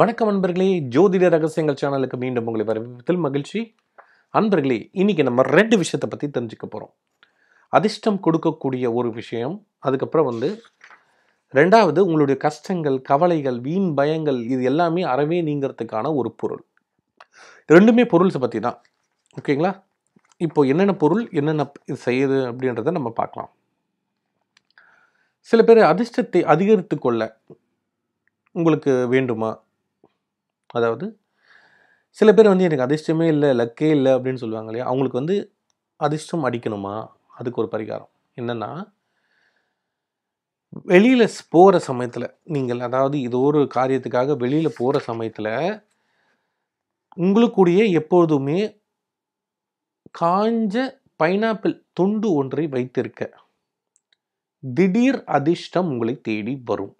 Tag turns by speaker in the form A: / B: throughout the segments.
A: வணக்கம் அன்பர்களே ஜோதிட ரகசியங்கள் சேனலுக்கு மீண்டும் உங்களை வரவேற்பதில் மகிழ்ச்சி அன்பர்களே இன்றைக்கி நம்ம ரெண்டு விஷயத்தை பற்றி தெரிஞ்சுக்க போகிறோம் அதிர்ஷ்டம் கொடுக்கக்கூடிய ஒரு விஷயம் அதுக்கப்புறம் வந்து ரெண்டாவது உங்களுடைய கஷ்டங்கள் கவலைகள் வீண் பயங்கள் இது எல்லாமே அறவே நீங்கிறதுக்கான ஒரு பொருள் ரெண்டுமே பொருள்ஸை பற்றி தான் ஓகேங்களா இப்போ என்னென்ன பொருள் என்னென்ன செய்யுது அப்படின்றத நம்ம பார்க்கலாம் சில பேர் அதிர்ஷ்டத்தை அதிகரித்து கொள்ள உங்களுக்கு வேண்டுமா அதாவது சில பேர் வந்து எனக்கு அதிர்ஷ்டமே இல்லை லக்கே இல்லை அப்படின்னு சொல்லுவாங்க இல்லையா அவங்களுக்கு வந்து அதிர்ஷ்டம் அடிக்கணுமா அதுக்கு ஒரு பரிகாரம் என்னென்னா வெளியில் போகிற சமயத்தில் நீங்கள் அதாவது இது ஒரு காரியத்துக்காக வெளியில் போகிற சமயத்தில் உங்களுக்குடைய எப்பொழுதுமே காஞ்ச பைனாப்பிள் துண்டு ஒன்றை வைத்திருக்க திடீர் அதிர்ஷ்டம் உங்களை தேடி வரும்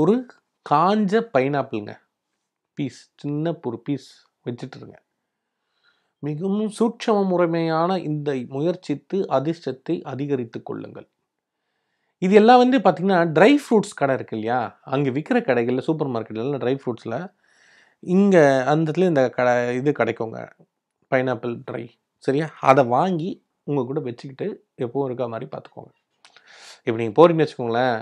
A: ஒரு காஞ்ச பைனாப்பிள்ங்க பீஸ் சின்ன பொரு பீஸ் வச்சுட்டுருங்க மிகவும் சூட்சம முறைமையான இந்த முயற்சித்து அதிர்ஷ்டத்தை அதிகரித்து கொள்ளுங்கள் இது எல்லாம் வந்து பார்த்திங்கன்னா ட்ரை ஃப்ரூட்ஸ் கடை இருக்கு இல்லையா அங்கே விற்கிற கடைகளில் சூப்பர் மார்க்கெட்டில் ட்ரை ஃப்ரூட்ஸில் இங்கே அந்த இடத்துல இந்த கடை இது கிடைக்குங்க பைனாப்பிள் ட்ரை சரியா அதை வாங்கி உங்கள் கூட வச்சுக்கிட்டு எப்போவும் இருக்க மாதிரி பார்த்துக்கோங்க இப்போ நீங்கள் போகிறீங்கன்னு வச்சுக்கோங்களேன்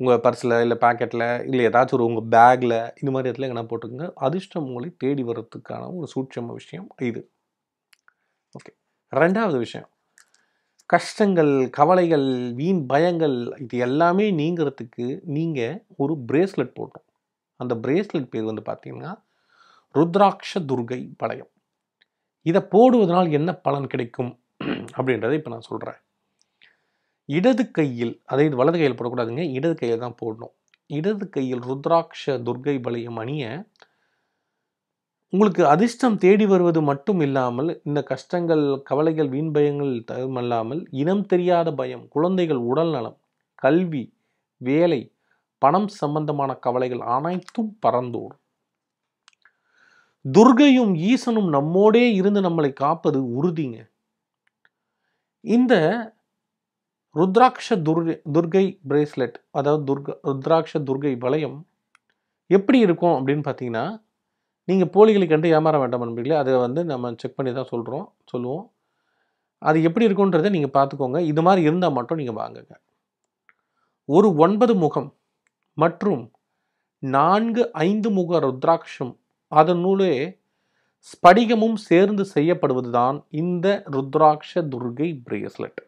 A: உங்கள் பர்ஸில் இல்லை பேக்கெட்டில் இல்லை ஏதாச்சும் ஒரு உங்கள் பேக்கில் இந்த மாதிரி இடத்துல என்ன போட்டுக்கோங்க அதிர்ஷ்டம் உங்களை தேடி வர்றதுக்கான ஒரு சூட்சம விஷயம் இது ஓகே ரெண்டாவது விஷயம் கஷ்டங்கள் கவலைகள் வீண் பயங்கள் இது எல்லாமே நீங்கிறதுக்கு நீங்கள் ஒரு பிரேஸ்லெட் போட்டோம் அந்த பிரேஸ்லெட் பேர் வந்து பார்த்திங்கன்னா ருத்ராட்ச துர்கை வளையம் இதை போடுவதனால் என்ன பலன் கிடைக்கும் அப்படின்றத இப்போ நான் சொல்கிறேன் இடது கையில் அதை வலது கையில் போடக்கூடாதுங்க இடது கையில் தான் போடணும் இடது கையில் ருத்ராட்ச துர்கை பலயம் அணிய உங்களுக்கு அதிர்ஷ்டம் தேடி வருவது மட்டும் இல்லாமல் இந்த கஷ்டங்கள் கவலைகள் வீண் பயங்கள் தருமல்லாமல் இனம் தெரியாத பயம் குழந்தைகள் உடல் நலம் கல்வி வேலை பணம் சம்பந்தமான கவலைகள் அனைத்தும் பறந்தோடும் துர்கையும் ஈசனும் நம்மோடே இருந்து நம்மளை காப்பது உறுதிங்க இந்த ருத்ராட்ச துர் துர்கை பிரேஸ்லெட் அதாவது துர்க ருத்ராட்ச துர்கை வளையம் எப்படி இருக்கும் அப்படின்னு பார்த்தீங்கன்னா நீங்கள் போலிகளை கண்டு ஏமாற வேண்டாம் நம்பீங்களே அதை வந்து நம்ம செக் பண்ணி தான் சொல்கிறோம் சொல்லுவோம் அது எப்படி இருக்குன்றதை நீங்கள் பார்த்துக்கோங்க இது மாதிரி இருந்தால் மட்டும் நீங்கள் வாங்குங்க ஒரு ஒன்பது முகம் மற்றும் நான்கு ஐந்து முக ருத்ராட்சம் நூலே ஸ்படிகமும் சேர்ந்து செய்யப்படுவதுதான் இந்த ருத்ராட்ச துர்கை பிரேஸ்லெட்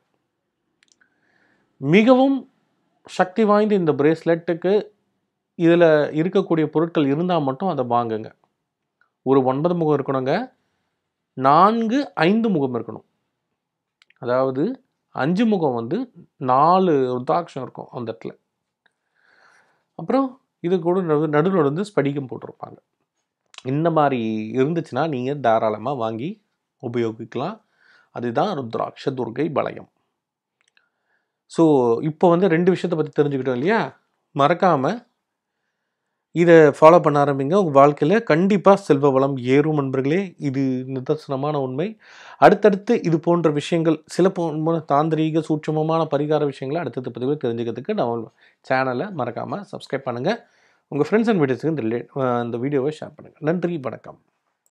A: மிகவும் சக்தி வாய்ந்த இந்த பிரேஸ்லெட்டுக்கு இதில் இருக்கக்கூடிய பொருட்கள் இருந்தால் மட்டும் அதை வாங்குங்க ஒரு ஒன்பது முகம் இருக்கணுங்க நான்கு ஐந்து முகம் இருக்கணும் அதாவது அஞ்சு முகம் வந்து நாலு ருத்தாட்சம் இருக்கும் அந்த இடத்துல அப்புறம் இது கூட நடுவில் வந்து ஸ்படிகம் போட்டிருப்பாங்க இந்த மாதிரி இருந்துச்சுன்னா நீங்கள் தாராளமாக வாங்கி உபயோகிக்கலாம் அதுதான் ருத்ராட்ச துர்கை பலயம் ஸோ இப்போ வந்து ரெண்டு விஷயத்தை பற்றி தெரிஞ்சுக்கிட்டோம் இல்லையா மறக்காமல் இதை ஃபாலோ பண்ண ஆரம்பிங்க உங்கள் வாழ்க்கையில் கண்டிப்பாக செல்வ வளம் ஏறும் நண்பர்களே இது நிதர்சனமான உண்மை அடுத்தடுத்து இது போன்ற விஷயங்கள் சில போன தாந்திரீக சூட்சமமான பரிகார விஷயங்களை அடுத்தடுத்த பதிவு தெரிஞ்சுக்கிறதுக்கு நம்ம சேனலை மறக்காமல் சப்ஸ்கிரைப் பண்ணுங்கள் உங்கள் ஃப்ரெண்ட்ஸ் அண்ட் வீடியோஸுக்கு இந்த இந்த வீடியோவை ஷேர் பண்ணுங்கள் நன்றி வணக்கம்